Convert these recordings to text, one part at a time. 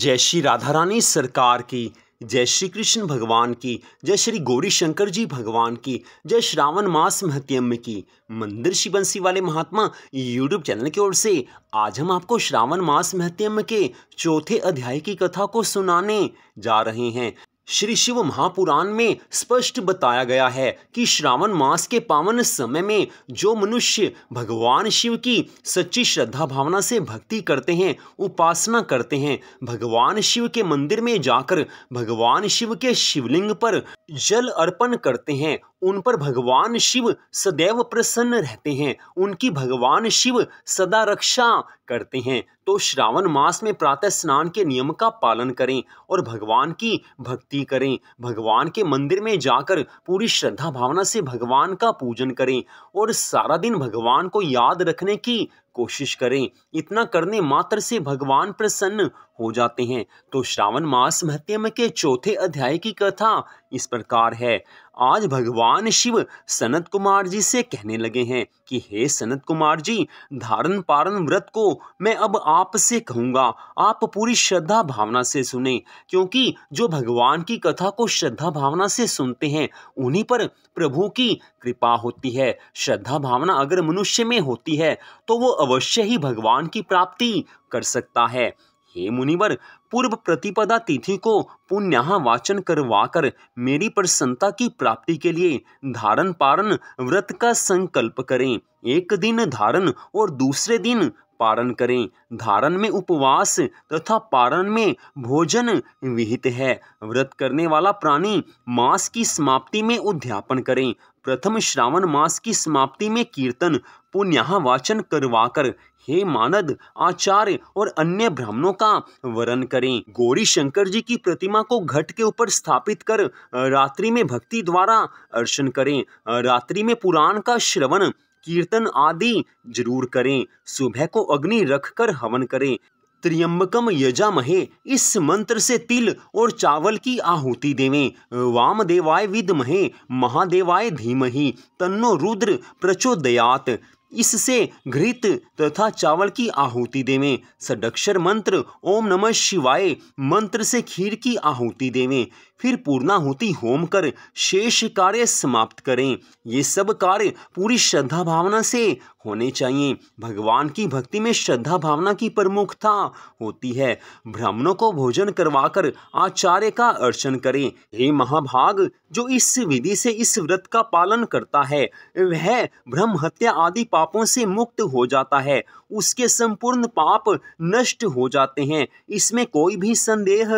जय श्री राधा रानी सरकार की जय श्री कृष्ण भगवान की जय श्री गौरी शंकर जी भगवान की जय श्रावण मास महत्यम्य की मंदिर श्री बंसी वाले महात्मा यूट्यूब चैनल की ओर से आज हम आपको श्रावण मास महत्यम्य के चौथे अध्याय की कथा को सुनाने जा रहे हैं श्री शिव महापुराण में स्पष्ट बताया गया है कि श्रावण मास के पावन समय में जो मनुष्य भगवान शिव की सच्ची श्रद्धा भावना से भक्ति करते हैं उपासना करते हैं भगवान शिव के मंदिर में जाकर भगवान शिव के शिवलिंग पर जल अर्पण करते हैं उन पर भगवान शिव सदैव प्रसन्न रहते हैं उनकी भगवान शिव सदा रक्षा करते हैं तो श्रावण मास में प्रातः स्नान के नियम का पालन करें और भगवान की भक्ति करें भगवान के मंदिर में जाकर पूरी श्रद्धा भावना से भगवान का पूजन करें और सारा दिन भगवान को याद रखने की कोशिश करें इतना करने मात्र से भगवान प्रसन्न हो जाते हैं तो श्रावण मास महत्म के चौथे अध्याय की कथा इस प्रकार है आज भगवान शिव सनत कुमार जी से कहने लगे हैं कि हे सनत कुमार जी धारण पारण व्रत को मैं अब आपसे कहूँगा आप पूरी श्रद्धा भावना से सुने क्योंकि जो भगवान की कथा को श्रद्धा भावना से सुनते हैं उन्हीं पर प्रभु की कृपा होती है श्रद्धा भावना अगर मनुष्य में होती है तो वो अवश्य ही भगवान की प्राप्ति कर सकता है हे मुनिवर पूर्व प्रतिपदा तिथि को पुण्या वाचन करवाकर मेरी प्रसन्नता की प्राप्ति के लिए धारण पारण व्रत का संकल्प करें एक दिन धारण और दूसरे दिन पारण करें धारण में उपवास तथा पारण में भोजन विहित है व्रत करने वाला प्राणी मास की समाप्ति में उद्यापन करें प्रथम श्रावण मास की समाप्ति में कीर्तन पुण्या वाचन करवाकर हे मानद आचार्य और अन्य ब्राह्मणों का वरण करें गौरी शंकर जी की प्रतिमा को घट के ऊपर स्थापित कर रात्रि में भक्ति द्वारा अर्चन करें रात्रि में पुराण का श्रवण कीर्तन आदि जरूर करें सुबह को अग्नि रखकर हवन करें त्रियम्बकम यजामहे इस मंत्र से तिल और चावल की आहुति देवें वामदेवाय विदमहे महादेवाय धीमहि तन्नो रुद्र प्रचोदयात इससे घृत तथा चावल की आहुति देवें सडक्षर मंत्र ओम नमः शिवाय मंत्र से खीर की आहुति देवें फिर पूर्णाहुति होम कर शेष कार्य समाप्त करें ये सब कार्य पूरी श्रद्धा भावना से होने चाहिए भगवान की भक्ति में श्रद्धा भावना की प्रमुखता होती है ब्राह्मणों को भोजन करवाकर आचार्य का अर्चन करें हे महाभाग जो इस विधि से इस व्रत का पालन करता है वह ब्रह्म हत्या आदि पापों से मुक्त हो जाता है उसके संपूर्ण पाप नष्ट हो जाते हैं इसमें कोई भी संदेह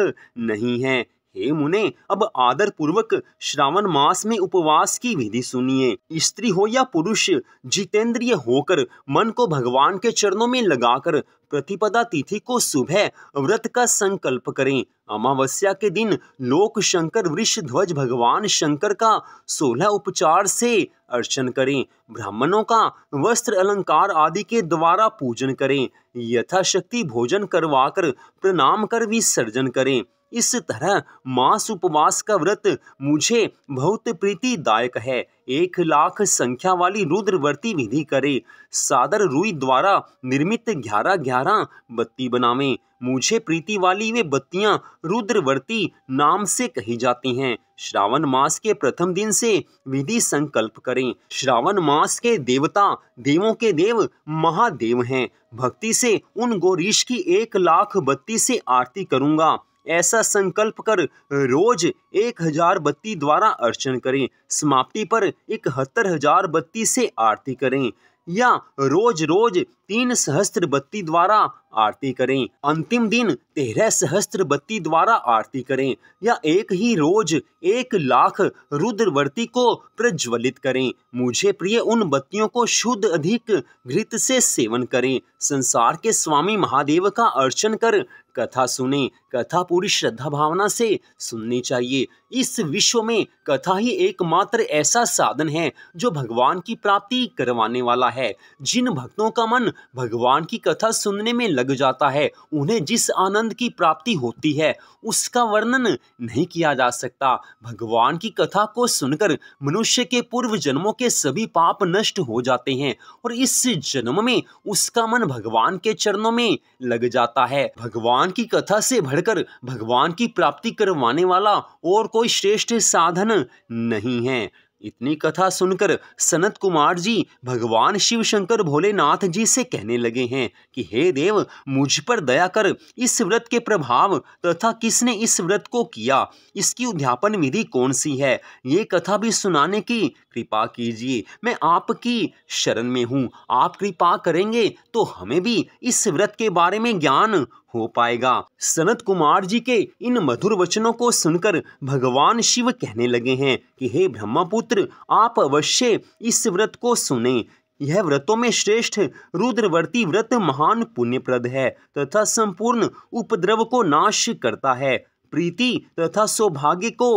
नहीं है हे मुने अब आदर पूर्वक श्रावण मास में उपवास की विधि सुनिए स्त्री हो या पुरुष जितेंद्रिय होकर मन को भगवान के चरणों में लगाकर प्रतिपदा तिथि को सुबह व्रत का संकल्प करें अमावस्या के दिन लोक शंकर वृक्ष ध्वज भगवान शंकर का सोलह उपचार से अर्चन करें ब्राह्मणों का वस्त्र अलंकार आदि के द्वारा पूजन करें यथाशक्ति भोजन करवाकर प्रणाम कर विसर्जन करें इस तरह मास उपवास का व्रत मुझे बहुत प्रीतिदायक है एक लाख संख्या वाली रुद्रवर्ती विधि करे सादर रुई द्वारा निर्मित ग्यारह ग्यारह बत्ती बनावे मुझे प्रीति वाली वे बत्तियां रुद्रवर्ती नाम से कही जाती हैं श्रावण मास के प्रथम दिन से विधि संकल्प करें श्रावण मास के देवता देवों के देव महादेव हैं भक्ति से उन गोरीश की एक लाख बत्ती से आरती करूंगा ऐसा संकल्प कर रोज एक हजार बत्ती द्वारा अर्चन करें समाप्ति पर इकहत्तर हजार बत्ती से आरती करें या रोज रोज तीन सहस्त्र बत्ती द्वारा आरती करें अंतिम दिन तेरह सहस्त्र बत्ती द्वारा आरती करें या एक ही रोज एक लाख रुद्रवर्ती को प्रज्वलित करें मुझे प्रिय उन बत्तियों को शुद्ध अधिक घृत से सेवन करें संसार के स्वामी महादेव का अर्चन कर कथा सुने कथा पूरी श्रद्धा भावना से सुननी चाहिए इस विश्व में कथा ही एकमात्र ऐसा साधन है जो भगवान की प्राप्ति करवाने वाला है जिन भक्तों का मन भगवान की कथा सुनने में लग जाता है उन्हें जिस आनंद की प्राप्ति होती है उसका वर्णन नहीं किया जा सकता भगवान की कथा को सुनकर मनुष्य के पूर्व जन्मों के सभी पाप नष्ट हो जाते हैं और इस जन्म में उसका मन भगवान के चरणों में लग जाता है भगवान भगवान की कथा से भरकर भगवान की प्राप्ति करवाने वाला और कोई श्रेष्ठ साधन नहीं है इतनी कथा सुनकर सनत कुमार जी भगवान शिव शंकर भोलेनाथ जी से कहने लगे हैं कि हे देव मुझ पर दया कर इस व्रत के प्रभाव तथा किसने इस व्रत को किया इसकी उद्यापन विधि कौन सी है ये कथा भी सुनाने की कृपा कीजिए मैं आपकी शरण में हूँ आप कृपा करेंगे तो हमें भी इस व्रत के बारे में ज्ञान हो पाएगा सनत कुमार जी के इन मधुर वचनों को सुनकर भगवान शिव कहने लगे हैं कि हे ब्रह्मपुत्र आप अवश्य इस व्रत को सुने यह व्रतों में श्रेष्ठ रुद्रवर्ती व्रत महान पुण्यप्रद है तथा संपूर्ण उपद्रव को नाश करता है प्रीति तथा सौभाग्य को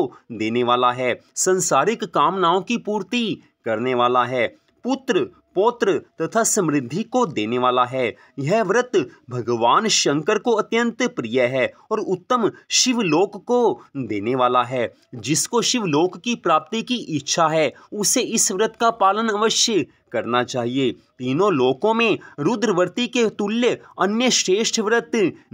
देने वाला है संसारिक कामनाओं की पूर्ति करने वाला है पुत्र पौत्र तथा समृद्धि को देने वाला है यह व्रत भगवान शंकर को अत्यंत प्रिय है और उत्तम शिवलोक को देने वाला है जिसको शिवलोक की प्राप्ति की इच्छा है उसे इस व्रत का पालन अवश्य करना चाहिए तीनों लोकों में रुद्रवर्ती के तुल्य अन्य श्रेष्ठ व्रत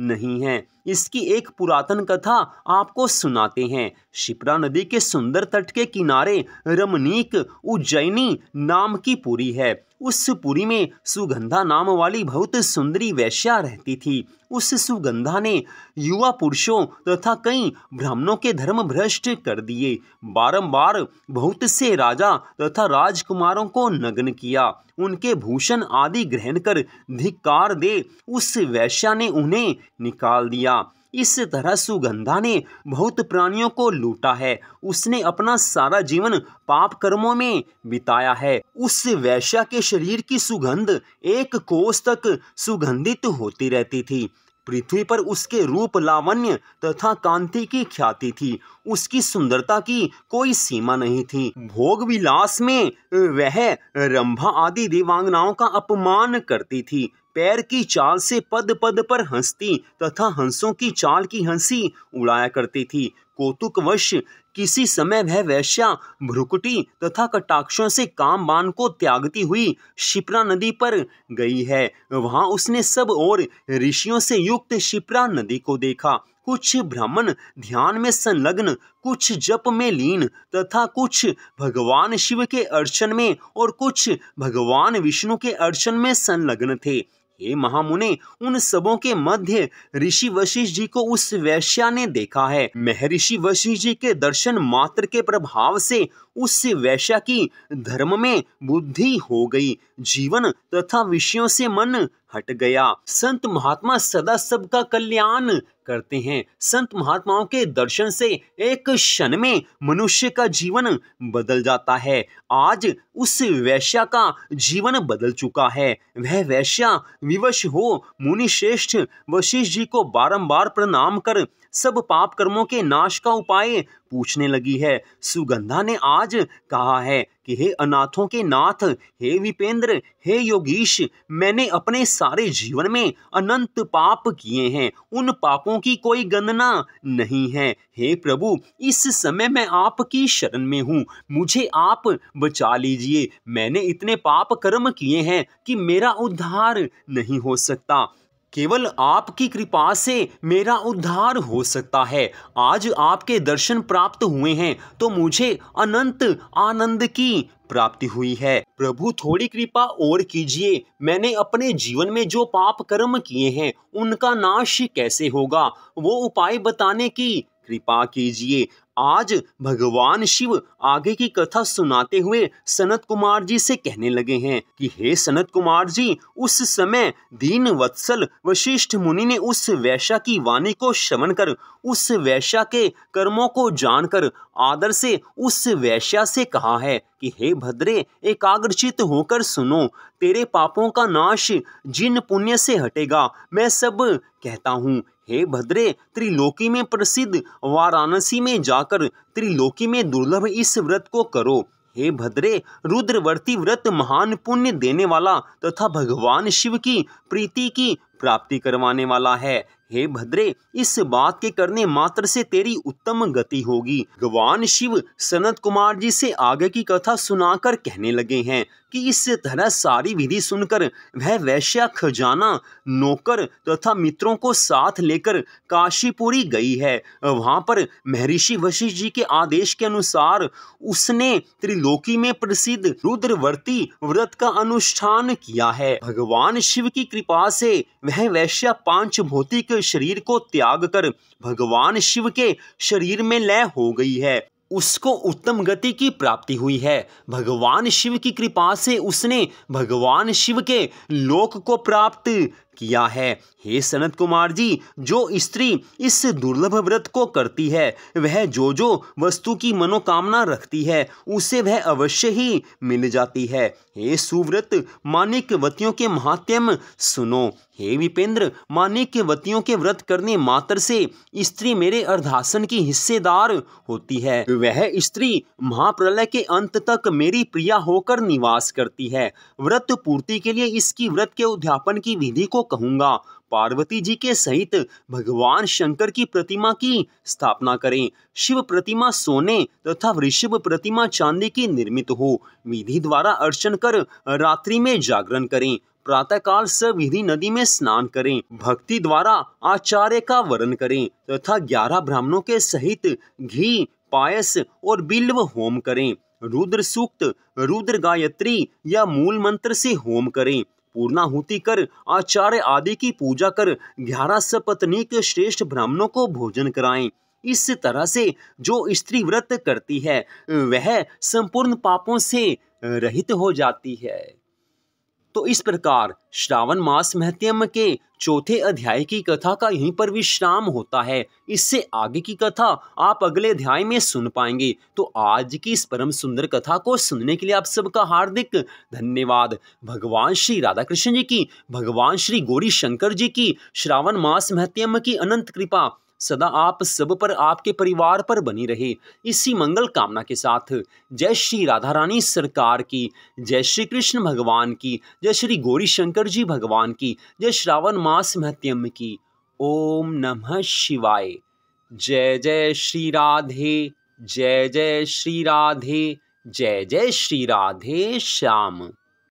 नहीं है इसकी एक पुरातन कथा आपको सुनाते हैं शिप्रा नदी के सुंदर तट के किनारे रमणीक उज्जैनी नाम की पुरी है उस पुरी में सुगंधा नाम वाली बहुत सुंदरी वैश्या रहती थी उस सुगंधा ने युवा पुरुषों तथा कई ब्राह्मणों के धर्म भ्रष्ट कर दिए बारंबार बहुत से राजा तथा राजकुमारों को नग्न किया उनके भूषण आदि ग्रहण कर धिक्कार दे उस वैश्या ने उन्हें निकाल दिया इस तरह सुगंधा ने बहुत प्राणियों को लूटा है उसने अपना सारा जीवन पाप कर्मों में बिताया है उस वैश्या के शरीर की सुगंध एक कोस तक सुगंधित होती रहती थी पृथ्वी पर उसके रूप लावण्य तथा कांति की ख्याति थी उसकी सुंदरता की कोई सीमा नहीं थी भोग विलास में वह रंभा आदि देवांगनाओं का अपमान करती थी पैर की चाल से पद पद पर हंसती तथा हंसों की चाल की हंसी उड़ाया करती थी कौतुकवश किसी समय वह वैश्या भ्रुकुटी तथा कटाक्षों से काम बान को त्यागती हुई शिप्रा नदी पर गई है वहां उसने सब और ऋषियों से युक्त शिप्रा नदी को देखा कुछ ब्राह्मण ध्यान में संलग्न कुछ जप में लीन तथा कुछ भगवान शिव के अर्चन में और कुछ भगवान विष्णु के अर्चन में संलग्न थे हे महामुनि उन सबों के मध्य ऋषि वशिष्ठ जी को उस वैश्या ने देखा है महर्षि वशिष्ठ जी के दर्शन मात्र के प्रभाव से उस वैश्या की धर्म में बुद्धि हो गई जीवन तथा विषयों से मन हट गया संत महात्मा सदा सबका कल्याण करते हैं संत महात्माओं के दर्शन से एक क्षण में मनुष्य का जीवन बदल जाता है आज उस वैश्या का जीवन बदल चुका है वह वैश्या विवश हो मुनि श्रेष्ठ वशिष्ठ जी को बारंबार प्रणाम कर सब पाप कर्मों के नाश का उपाय पूछने लगी है सुगंधा ने आज कहा है कि हे अनाथों के नाथ हे विपेंद्र हे योगीश मैंने अपने सारे जीवन में अनंत पाप किए हैं उन पापों की कोई गणना नहीं है हे प्रभु इस समय मैं आपकी शरण में हूँ मुझे आप बचा लीजिए मैंने इतने पाप कर्म किए हैं कि मेरा उद्धार नहीं हो सकता केवल आपकी कृपा से मेरा उद्धार हो सकता है आज आपके दर्शन प्राप्त हुए हैं तो मुझे अनंत आनंद की प्राप्ति हुई है प्रभु थोड़ी कृपा और कीजिए मैंने अपने जीवन में जो पाप कर्म किए हैं उनका नाश कैसे होगा वो उपाय बताने की कृपा कीजिए आज भगवान शिव आगे की कथा सुनाते हुए सनत कुमार जी से कहने लगे हैं कि हे सनत कुमार जी उस समय दीन वत्सल वशिष्ठ मुनि ने उस वैश्या की वाणी को श्रवण कर उस वैश्या के कर्मों को जानकर आदर से उस वैश्या से कहा है कि हे भद्रे एकाग्रचित होकर सुनो तेरे पापों का नाश जिन पुण्य से हटेगा मैं सब कहता हूँ हे भद्रे त्रिलोकी में प्रसिद्ध वाराणसी में जाकर त्रिलोकी में दुर्लभ इस व्रत को करो हे भद्रे रुद्रवर्ती व्रत महान पुण्य देने वाला तथा भगवान शिव की प्रीति की प्राप्ति करवाने वाला है हे भद्रे इस बात के करने मात्र से तेरी उत्तम गति होगी भगवान शिव सनत कुमार जी से आगे की कथा सुनाकर कहने लगे हैं कि इस तरह सारी विधि सुनकर वह वैश्या खजाना नौकर तथा मित्रों को साथ लेकर काशीपुरी गई है वहां पर महर्षि वशिष्ठ जी के आदेश के अनुसार उसने त्रिलोकी में प्रसिद्ध रुद्रवर्ती व्रत का अनुष्ठान किया है भगवान शिव की कृपा से वह वैश्य पांच भौतिक शरीर को त्याग कर भगवान शिव के शरीर में लय हो गई है उसको उत्तम गति की प्राप्ति हुई है भगवान शिव की कृपा से उसने भगवान शिव के लोक को प्राप्त किया है हे सनत कुमार जी जो स्त्री इस दुर्लभ व्रत को करती है वह जो जो वस्तु की मनोकामना रखती है उसे वह अवश्य ही मिल जाती है हे सुव्रत मानिक्यवतियों के महात्यम सुनो हे विपेंद्र मानिक्यवतियों के व्रत करने मात्र से स्त्री मेरे अर्धासन की हिस्सेदार होती है वह स्त्री महाप्रलय के अंत तक मेरी प्रिया होकर निवास करती है व्रत पूर्ति के लिए इसकी व्रत के उद्यापन की विधि को कहूँगा पार्वती जी के सहित भगवान शंकर की प्रतिमा की स्थापना करें शिव प्रतिमा सोने तथा वृषभ प्रतिमा चांदी की निर्मित हो विधि द्वारा अर्चन कर रात्रि में जागरण करें प्रातः से विधि नदी में स्नान करें भक्ति द्वारा आचार्य का वरण करें तथा ग्यारह ब्राह्मणों के सहित घी पायस और बिल्व होम करें रुद्र सूक्त रुद्र गायत्री या मूल मंत्र से होम करें पूर्णाहुति कर आचार्य आदि की पूजा कर ग्यारह सपत्नी के श्रेष्ठ ब्राह्मणों को भोजन कराएं इस तरह से जो स्त्री व्रत करती है वह संपूर्ण पापों से रहित हो जाती है तो इस प्रकार श्रावण मास महत्यम के चौथे अध्याय की कथा का यहीं पर विश्राम होता है इससे आगे की कथा आप अगले अध्याय में सुन पाएंगे तो आज की इस परम सुंदर कथा को सुनने के लिए आप सबका हार्दिक धन्यवाद भगवान श्री राधा कृष्ण जी की भगवान श्री गौरी शंकर जी की श्रावण मास महत्यम की अनंत कृपा सदा आप सब पर आपके परिवार पर बनी रहे इसी मंगल कामना के साथ जय श्री राधा रानी सरकार की जय श्री कृष्ण भगवान की जय श्री गौरी शंकर जी भगवान की जय श्रावण मास महत्यम की ओम नमः शिवाय जय जय श्री राधे जय जय श्री राधे जय जय श्री राधे श्याम